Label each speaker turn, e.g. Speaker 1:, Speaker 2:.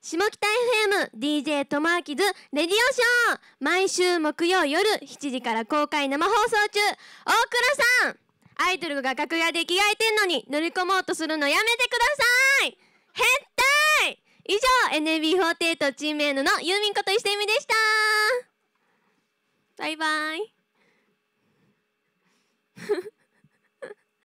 Speaker 1: 下北 FM DJ とマーキズレディオショー毎週木曜夜7時から公開生放送中大倉さんアイドルが楽屋で着替えてんのに乗り込もうとするのやめてください変態以上 NB48 チーム N のユーミンこと石美でしたバイバイ